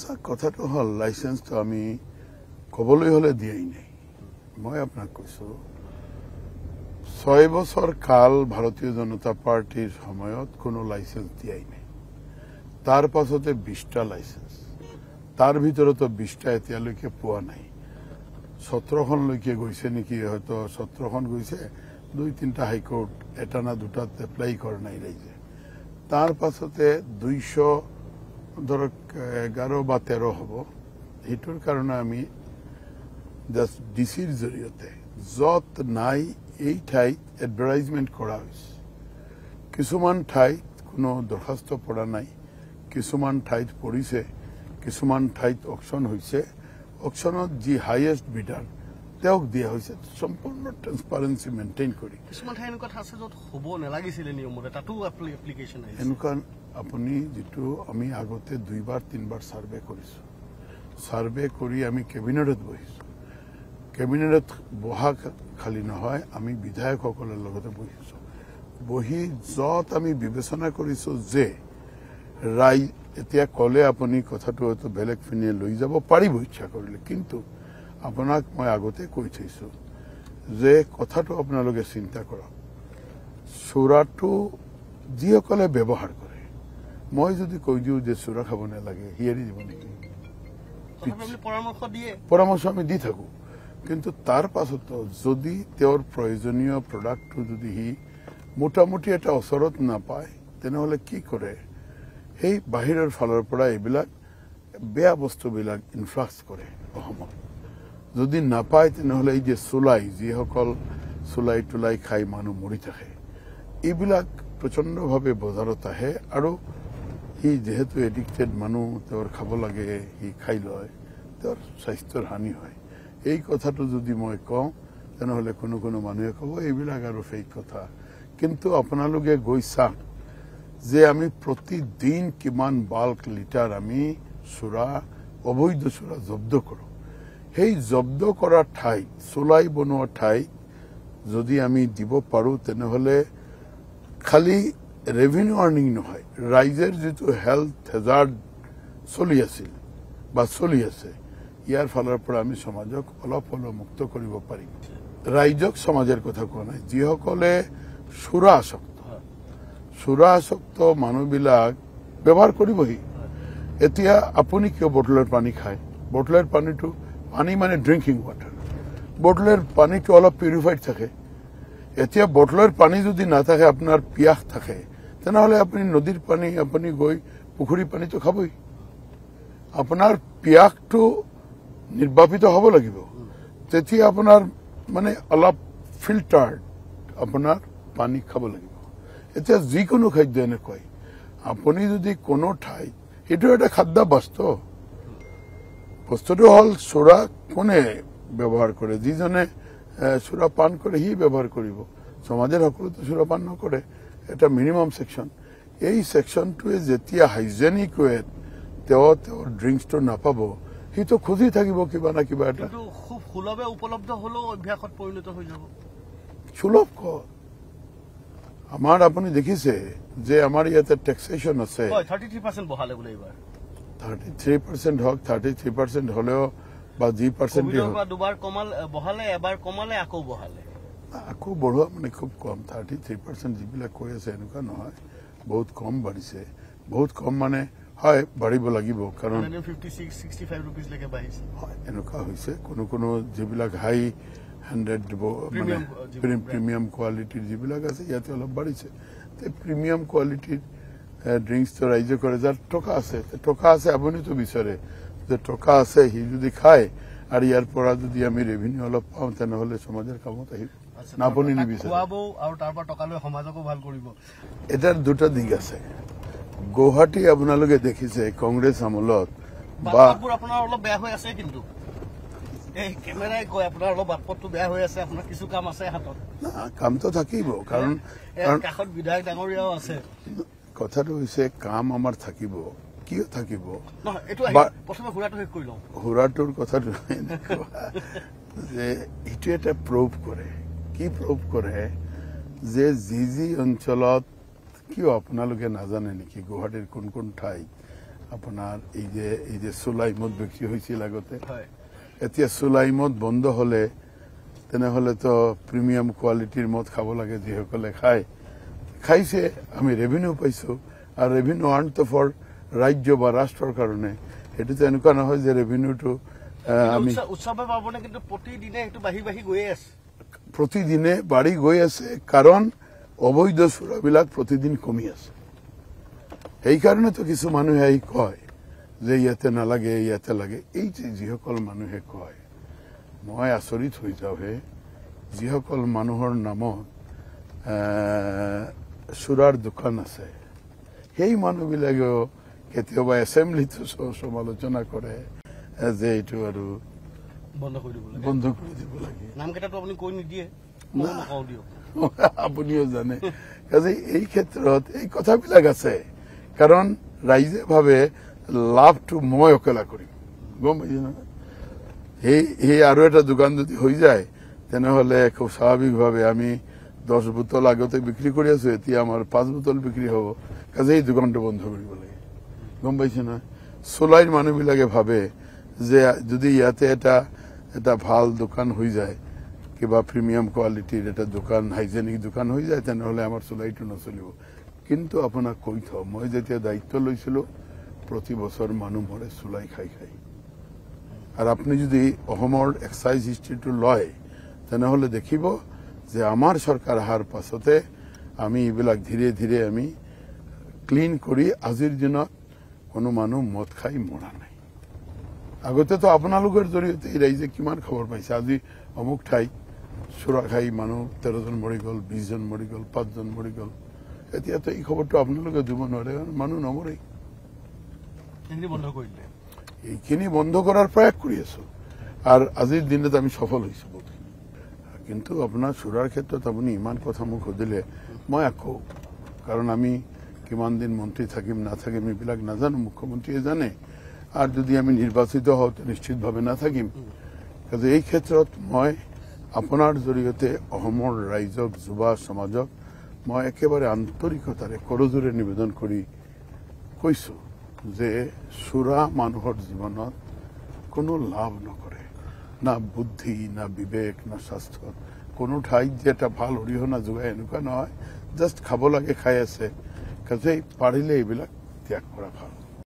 sir কথাটো হ'ল তো আমি ক'বলৈ হ'লে দিয়াই নাই মই আপোনাক কৈছোঁ ছয় বছৰ কাল ভাৰতীয় জনতা পার্টির সময়ত কোনো লাইসেন্স দিয়াই নাই তাৰ পাছতে বিশটা তার তাৰ ভিতৰতো বিশটা এতিয়ালৈকে পোৱা নাই লৈকে গৈছে নেকি হয়তো সতেরোখন গৈছে দুই তিনিটা হাইকোর্ট এটা না দুটাত এপ্লাই কৰা নাই ৰাইজে তাৰ পাছতে দুইশ ধৰক এঘাৰ বা তেৰ হ'ব সেইটোৰ কাৰণে আমি জাষ্ট ডি চিৰ জৰিয়তে য'ত নাই এই ঠাইত এডভাৰটাইজমেণ্ট কৰা হৈছে কিছুমান ঠাইত কোনো দৰখাস্ত পৰা নাই কিছুমান ঠাইত পৰিছে কিছুমান ঠাইত অপশ্যন হৈছে অপশ্যনত যি হায়েষ্ট বিডাৰ তেওঁক দিয়া হৈছে সম্পূৰ্ণ ট্ৰেঞ্চপাৰেঞ্চি মেইনটেইন কৰি কিছুমান ঠাই এনেকুৱা আছে য'ত হ'ব নালাগিছিলে নিয়মতে তাতো এপ্লিকেশ্যন এনেকুৱা আপুনি যিটো আমি আগতে দুইবাৰ তিনিবাৰ ছাৰ্ভে কৰিছোঁ ছাৰ্ভে কৰি আমি কেবিনেটত বহিছোঁ কেবিনেটত বহা খালী নহয় আমি বিধায়কসকলৰ লগতে বহিছোঁ বহি য'ত আমি বিবেচনা কৰিছোঁ যে ৰাই এতিয়া ক'লে আপুনি কথাটো হয়তো বেলেগ পিনে লৈ যাব পাৰিব ইচ্ছা কৰিলে কিন্তু আপোনাক মই আগতে কৈ থৈছোঁ যে কথাটো আপোনালোকে চিন্তা কৰক চোৰাটো যিসকলে ব্যৱহাৰ কৰে মই যদি কৈ দিওঁ যে চোৰা খাব নালাগে সি এৰি দিব নেকি পৰামৰ্শ আমি দি থাকো কিন্তু তাৰ পাছতো যদি তেওঁৰ প্ৰয়োজনীয় প্ৰডাক্টটো যদি সি মোটামুটি এটা ওচৰত নাপায় তেনেহলে কি কৰে সেই বাহিৰৰ ফালৰ পৰা এইবিলাক বেয়া বস্তুবিলাক ইনফ্লাক্স কৰে অসমত যদি নাপায় তেনেহলে এই যে চোলাই যিসকল চোলাই টোলাই খাই মানুহ মৰি থাকে এইবিলাক প্ৰচণ্ডভাৱে বজাৰত আহে আৰু সি যিহেতু এডিক্টেড মানুহ তেওঁৰ খাব লাগে সি খাই লয় তেওঁৰ স্বাস্থ্যৰ হানি হয় এই কথাটো যদি মই কওঁ তেনেহ'লে কোনো কোনো মানুহে ক'ব এইবিলাক আৰু ফেক কথা কিন্তু আপোনালোকে গৈ চা যে আমি প্ৰতিদিন কিমান বাল্ক লিটাৰ আমি চোৰা অবৈধ চোৰা জব্দ কৰোঁ সেই জব্দ কৰা ঠাইত চোলাই বনোৱা ঠাইত যদি আমি দিব পাৰোঁ তেনেহ'লে খালী ৰেভিনিউ আৰ্ণিং নহয় ৰাইজৰ যিটো হেল্থ হেজাৰ্ড চলি আছিল বা চলি আছে ইয়াৰ ফালৰ পৰা আমি সমাজক অলপ হ'লেও মুক্ত কৰিব পাৰিম ৰাইজক সমাজৰ কথা কোৱা নাই যিসকলে চোৰা আসক্ত চোৰা আসক্ত মানুহবিলাক ব্যৱহাৰ কৰিবহি এতিয়া আপুনি কিয় বটলৰ পানী খায় বটলৰ পানীটো পানী মানে ড্ৰিংকিং ৱাটাৰ বটলৰ পানীটো অলপ পিউৰিফাইড থাকে এতিয়া বটলৰ পানী যদি নাথাকে আপোনাৰ পিয়াহ থাকে তাহলে আপনি নদীর পানি আপনি গই পুখুৰী পানি তো খাবই আপোনাৰ পিয়াসটো নির্বাপিত হ'ব লাগিব তেতি আপনার মানে অলপ ফিল্টার্ড আপনার পানি খাব লাগিব এতিয়া যিকোনো খাদ্য এনেকুৱাই আপনি যদি কোনো ঠাই এইটো এটা খাদ্যাভাস তো বস্তুটো হ'ল চোৰা কোনে ব্যবহার করে যিজনে চোৰা পাণ কৰে সি ব্যৱহাৰ কৰিব সমাজৰ সকলোতো চোৰা পাণ নকৰে এটা মিনিমাম ছেকশ্যন এই ছেকশ্যনটোৱে যেতিয়া হাইজেনিক ৱে তেওঁ তেওঁৰ ড্ৰিংকছটো নাপাব সিটো খুজি থাকিব কিবা না কিবা এটা সুলভ ক আমাৰ আপুনি দেখিছে যে আমাৰ ইয়াতে টেক্সেশ্যন আছে থাৰ্টি থ্ৰী পাৰ্চেণ্ট হওক থাৰ্টি থ্ৰী পাৰ্চেণ্ট হলেও বা যি পাৰ্চেণ্ট দুবাৰ কমালে বহালে এবাৰ কমালে আকৌ বহালে খুব বঢ়োৱা মানে খুব কম থাৰ্টি থ্ৰী পাৰ্চেণ্ট যিবিলাক কৈ আছে এনেকুৱা নহয় বহুত কম বাঢ়িছে বহুত কম মানে হয় বাঢ়িব লাগিব কাৰণ এনেকুৱা হৈছে কোনো কোনো যিবিলাক হাই হাণ্ড্ৰেড মানে প্ৰিমিয়াম কোৱালিটিৰ যিবিলাক আছে ইয়াতে অলপ বাঢ়িছে প্ৰিমিয়াম কোৱালিটিৰ ড্ৰিংকছটো ৰাইজে কৰে যাৰ টকা আছে টকা আছে আপুনিতো বিচাৰে যে টকা আছে সি যদি খায় আৰু ইয়াৰ পৰা যদি আমি ৰেভিনিউ অলপ পাওঁ তেনেহলে সমাজৰ কামত আহিব নাপনি এটাৰ দুটা দিশ আছে গুৱাহাটী আপোনালোকে দেখিছে কংগ্ৰেছ আমলত বা কামটো থাকিব কাৰণ কাষত বিধায়ক ডাঙৰীয়াও আছে কথাটো হৈছে কাম আমাৰ থাকিব কিয় থাকিব সুৰাটোৰ কথাটো যে সেইটো এটা প্ৰুভ কৰে কি প্ৰুভ কৰে যে যি যি অঞ্চলত কিয় আপোনালোকে নাজানে নেকি গুৱাহাটীৰ কোন কোন ঠাইত আপোনাৰ এই যে এই যে চোলাইমত বিক্ৰী হৈছিল আগতে এতিয়া চোলাইমত বন্ধ হলে তেনেহলেতো প্ৰিমিয়াম কোৱালিটিৰ মদ খাব লাগে যিসকলে খায় খাইছে আমি ৰেভিনিউ পাইছো আৰু ৰেভিনিউ আৰ্ণ ফৰ ৰাজ্য বা ৰাষ্ট্ৰৰ কাৰণে সেইটোতো এনেকুৱা নহয় যে ৰেভিনিউটো আমি উৎসৱে পাবনে কিন্তু প্ৰতিদিনে সেইটো বাঢ়ি বাঢ়ি গৈয়ে আছে প্ৰতিদিনে বাঢ়ি গৈ আছে কাৰণ অবৈধ চোৰাবিলাক প্ৰতিদিন কমি আছে সেইকাৰণেতো কিছু মানুহে আহি কয় যে ইয়াতে নালাগে ইয়াতে লাগে এই যে যিসকল মানুহে কয় মই আচৰিত হৈ যাওঁহে যিসকল মানুহৰ নামত চোৰাৰ দোকান আছে সেই মানুহবিলাকেও কেতিয়াবা বা সমালোচনা কৰে যে এইটো আর বন্ধ করে দিব লাগে জানে কাজে এই ক্ষেত্ৰত এই কথাবিলাক আছে কারণ ৰাইজে ভাবে লাভটো মই অকেলা কৰিম গম পাইছে নহয় সেই সেই আৰু এটা দোকান যদি হৈ যায় তেনেহ'লে খুব স্বাভাৱিকভাৱে আমি দহ বোতল আগতে বিক্ৰী কৰি আছো এতিয়া আমাৰ পাঁচ বোতল বিক্ৰী হ'ব কাজে এই দোকানটো বন্ধ কৰিব লাগে গম পাইছে না সোলাইর মানুষবিলাকে ভাবে যে যদি ইয়াতে এটা এটা ভাল দোকান হৈ যায় কিবা প্ৰিমিয়াম কোৱালিটিৰ এটা দোকান হাইজেনিক দোকান হৈ যায় তেনেহ'লে আমাৰ চোলাইটো নচলিব কিন্তু আপোনাক কৈ থওঁ মই যেতিয়া দায়িত্ব লৈছিলোঁ প্ৰতি বছৰ মানুহ মৰে চোলাই খাই খাই আৰু আপুনি যদি অসমৰ এক্সাইজ হিষ্ট্ৰীটো লয় তেনেহ'লে দেখিব যে আমাৰ চৰকাৰ অহাৰ পাছতে আমি এইবিলাক ধীৰে ধীৰে আমি ক্লিন কৰি আজিৰ দিনত হনুমানো মদ খাই মৰা নাই আগতেতো আপোনালোকৰ জৰিয়তে ৰাইজে কিমান খবৰ পাইছে আজি অমুক ঠাই চোৰা খাই মানুহ তেৰজন মৰি গ'ল বিশজন মৰি গ'ল পাঁচজন মৰি গ'ল এতিয়াতো এই খবৰটো আপোনালোকে দিব নোৱাৰে মানুহ নমৰে এইখিনি বন্ধ কৰাৰ প্ৰয়াস কৰি আছো আৰু আজিৰ দিনত আমি সফল হৈছো কিন্তু আপোনাৰ চোৰাৰ ক্ষেত্ৰত আপুনি ইমান কথা মোক সুধিলে মই আকৌ কাৰণ আমি কিমান দিন মন্ত্রী থাকিম না থাকিম এইবিলাক নাজানো মুখ্যমন্ত্রী জানে আর যদি আমি নির্বাচিত হওঁ না নাথাকিম কিন্তু এই ক্ষেত্ৰত মই আপোনাৰ জৰিয়তে অসমৰ ৰাইজক যুৱা সমাজক মই একেবাৰে আন্তৰিকতাৰে কৰজোৰে নিবেদন কৰি কৈছো যে চোৰা মানুহৰ জীৱনত কোনো লাভ নকৰে না বুদ্ধি না বিবেক না স্বাস্থ্য কোনো ঠাইত যে এটা ভাল অৰিহণা যোগায় এনেকুৱা নহয় জাষ্ট খাব লাগে খাই আছে कसै पढे ल्याइ बेला त्यागबाट फर्क